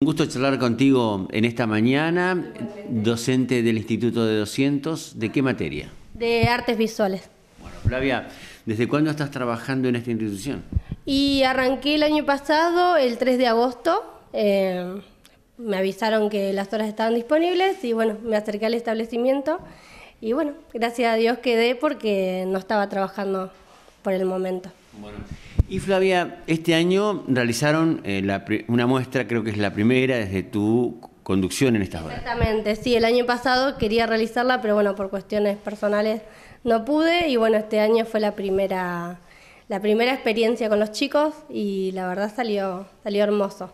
Un gusto charlar contigo en esta mañana, docente del Instituto de 200. ¿De qué materia? De artes visuales. Bueno, Flavia, ¿desde cuándo estás trabajando en esta institución? Y arranqué el año pasado, el 3 de agosto. Eh, me avisaron que las horas estaban disponibles y bueno, me acerqué al establecimiento. Y bueno, gracias a Dios quedé porque no estaba trabajando por el momento. Bueno. Y Flavia, este año realizaron eh, una muestra, creo que es la primera desde tu conducción en estas horas. Exactamente, sí, el año pasado quería realizarla, pero bueno, por cuestiones personales no pude y bueno, este año fue la primera la primera experiencia con los chicos y la verdad salió salió hermoso.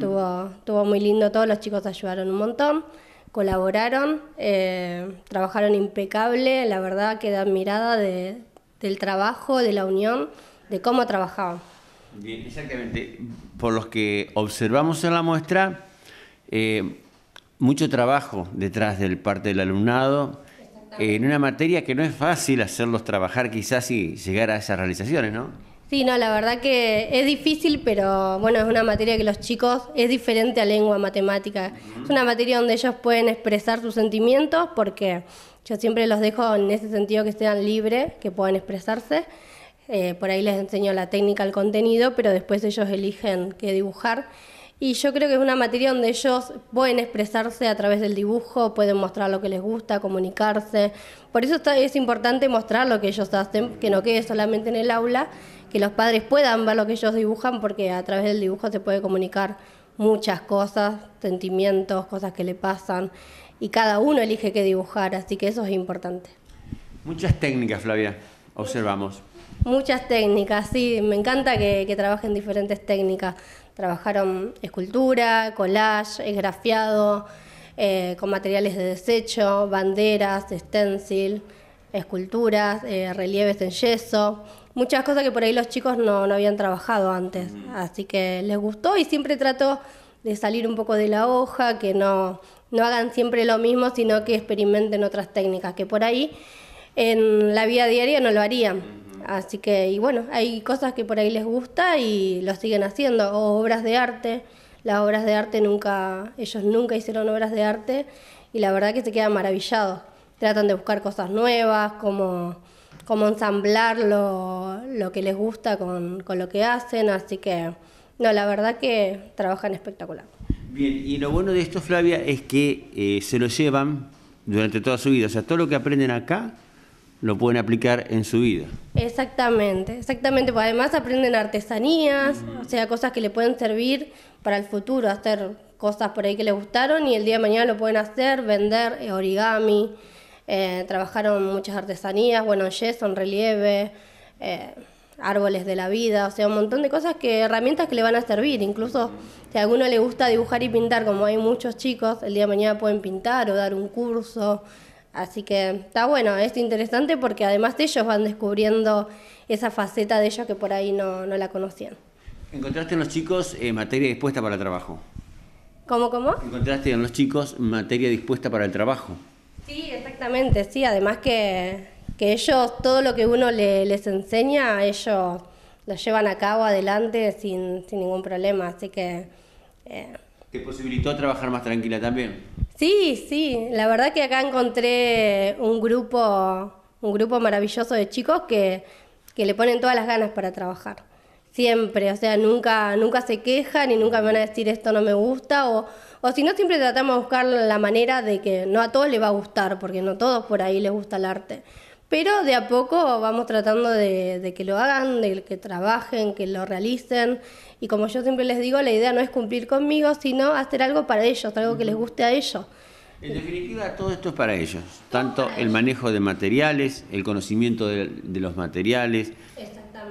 tuvo, tuvo muy lindo, todos los chicos ayudaron un montón, colaboraron, eh, trabajaron impecable, la verdad queda admirada de, del trabajo, de la unión de cómo trabajaban. Bien, exactamente. Por los que observamos en la muestra, eh, mucho trabajo detrás del parte del alumnado eh, en una materia que no es fácil hacerlos trabajar quizás y llegar a esas realizaciones, ¿no? Sí, no, la verdad que es difícil, pero bueno, es una materia que los chicos es diferente a lengua, matemática. Es una materia donde ellos pueden expresar sus sentimientos porque yo siempre los dejo en ese sentido que sean libres, que puedan expresarse. Eh, por ahí les enseño la técnica, el contenido, pero después ellos eligen qué dibujar. Y yo creo que es una materia donde ellos pueden expresarse a través del dibujo, pueden mostrar lo que les gusta, comunicarse. Por eso es importante mostrar lo que ellos hacen, que no quede solamente en el aula, que los padres puedan ver lo que ellos dibujan, porque a través del dibujo se puede comunicar muchas cosas, sentimientos, cosas que le pasan, y cada uno elige qué dibujar, así que eso es importante. Muchas técnicas, Flavia, observamos. Muchas técnicas, sí, me encanta que, trabajen diferentes técnicas. Trabajaron escultura, collage, esgrafiado, eh, con materiales de desecho, banderas, stencil, esculturas, eh, relieves en yeso, muchas cosas que por ahí los chicos no, no habían trabajado antes. Así que les gustó y siempre trato de salir un poco de la hoja, que no, no hagan siempre lo mismo, sino que experimenten otras técnicas, que por ahí en la vida diaria no lo harían. Así que, y bueno, hay cosas que por ahí les gusta y lo siguen haciendo, o obras de arte. Las obras de arte nunca, ellos nunca hicieron obras de arte y la verdad que se quedan maravillados. Tratan de buscar cosas nuevas, como, como ensamblar lo, que les gusta con, lo que hacen, así que no, la verdad que trabajan espectacular. Bien, y lo bueno de esto, Flavia, es que eh, se lo llevan durante toda su vida. O sea, todo lo que aprenden acá lo pueden aplicar en su vida. Exactamente, exactamente. Pues además aprenden artesanías, o sea, cosas que le pueden servir para el futuro, hacer cosas por ahí que le gustaron y el día de mañana lo pueden hacer, vender eh, origami. Eh, trabajaron muchas artesanías, bueno, yeso, son relieve, eh, árboles de la vida, o sea, un montón de cosas que herramientas que le van a servir. Incluso si a alguno le gusta dibujar y pintar, como hay muchos chicos, el día de mañana pueden pintar o dar un curso. Así que está bueno, es interesante porque además de ellos van descubriendo esa faceta de ellos que por ahí no, no la conocían. ¿Encontraste en los chicos eh, materia dispuesta para el trabajo? ¿Cómo, cómo? ¿Encontraste en los chicos materia dispuesta para el trabajo? Sí, exactamente, sí. Además que, que ellos, todo lo que uno les enseña, ellos lo llevan a cabo adelante sin, sin ningún problema. Así que... Eh. ¿Te posibilitó trabajar más tranquila también? Sí, sí, la verdad que acá encontré un grupo, un grupo maravilloso de chicos que, que le ponen todas las ganas para trabajar. Siempre, o sea, nunca, nunca se quejan y nunca me van a decir esto no me gusta o, o si no, siempre tratamos de buscar la manera de que no a todos les va a gustar, porque no a todos por ahí les gusta el arte pero de a poco vamos tratando de, que lo hagan, de que trabajen, que lo realicen. Y como yo siempre les digo, la idea no es cumplir conmigo, sino hacer algo para ellos, algo que les guste a ellos. En definitiva, todo esto es para ellos. Tanto el manejo de materiales, el conocimiento de, los materiales,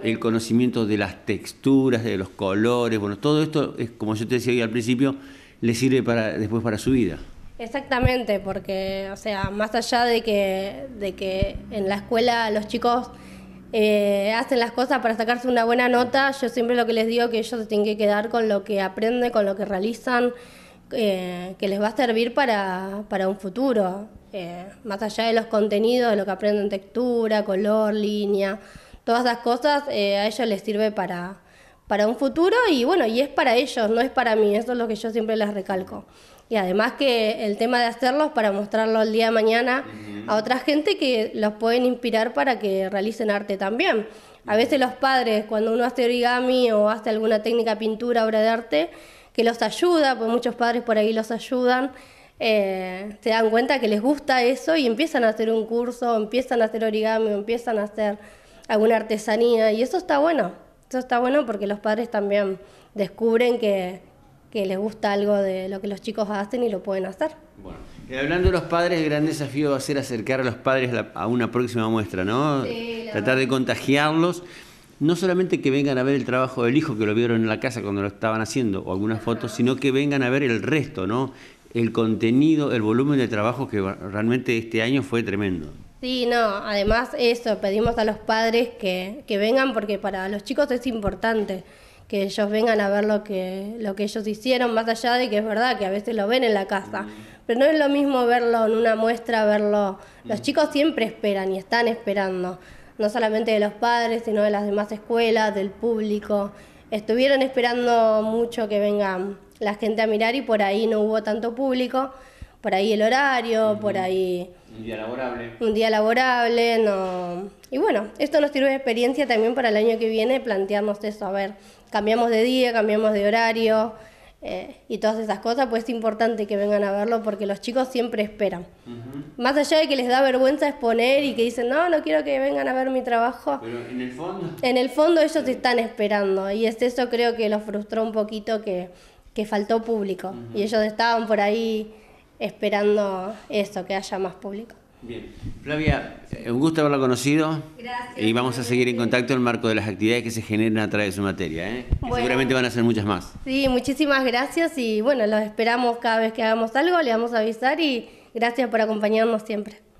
el conocimiento de las texturas, de los colores. Bueno, todo esto, es, como yo te decía al principio, les sirve para, después para su vida. Exactamente, porque, o sea, más allá de que, de que en la escuela los chicos eh, hacen las cosas para sacarse una buena nota, yo siempre lo que les digo es que ellos se tienen que quedar con lo que aprenden, con lo que realizan, eh, que les va a servir para, un futuro. Eh, más allá de los contenidos, de lo que aprenden textura, color, línea, todas esas cosas, a ellos les sirve para, para un futuro y bueno, y es para ellos, no es para mí, eso es lo que yo siempre les recalco. Y además que el tema de hacerlos para mostrarlo el día de mañana a otra gente que los pueden inspirar para que realicen arte también. A veces los padres, cuando uno hace origami o hace alguna técnica, pintura, obra de arte, que los ayuda, pues muchos padres por ahí los ayudan, eh, se dan cuenta que les gusta eso y empiezan a hacer un curso, empiezan a hacer origami, empiezan a hacer alguna artesanía y eso está bueno. Eso está bueno porque los padres también descubren que, les gusta algo de lo que los chicos hacen y lo pueden hacer. Bueno, eh, hablando de los padres, el gran desafío va a ser acercar a los padres a una próxima muestra, ¿no? Tratar de contagiarlos. No solamente que vengan a ver el trabajo del hijo que lo vieron en la casa cuando lo estaban haciendo o algunas fotos, sino que vengan a ver el resto, ¿no? El contenido, el volumen de trabajo que realmente este año fue tremendo. Sí, no, además eso, pedimos a los padres que, que vengan porque para los chicos es importante que ellos vengan a ver lo que, lo que ellos hicieron, más allá de que es verdad que a veces lo ven en la casa, mm. pero no es lo mismo verlo en una muestra, verlo, los mm. chicos siempre esperan y están esperando, no solamente de los padres, sino de las demás escuelas, del público, estuvieron esperando mucho que venga la gente a mirar y por ahí no hubo tanto público, por ahí el horario, por ahí... Un día laborable. Un día laborable, no... Y bueno, esto nos sirve de experiencia también para el año que viene plantearnos eso, a ver, cambiamos de día, cambiamos de horario eh, y todas esas cosas, pues es importante que vengan a verlo porque los chicos siempre esperan. Más allá de que les da vergüenza exponer y que dicen, no, no quiero que vengan a ver mi trabajo. Pero en el fondo... En el fondo ellos están esperando y es eso creo que los frustró un poquito que, faltó público y ellos estaban por ahí esperando esto, que haya más público. Bien. Flavia, un gusto haberla conocido. Gracias. Y vamos a seguir en contacto en el marco de las actividades que se generan a través de su materia. ¿eh? seguramente van a ser muchas más. Sí, muchísimas gracias y bueno, los esperamos cada vez que hagamos algo, le vamos a avisar y gracias por acompañarnos siempre.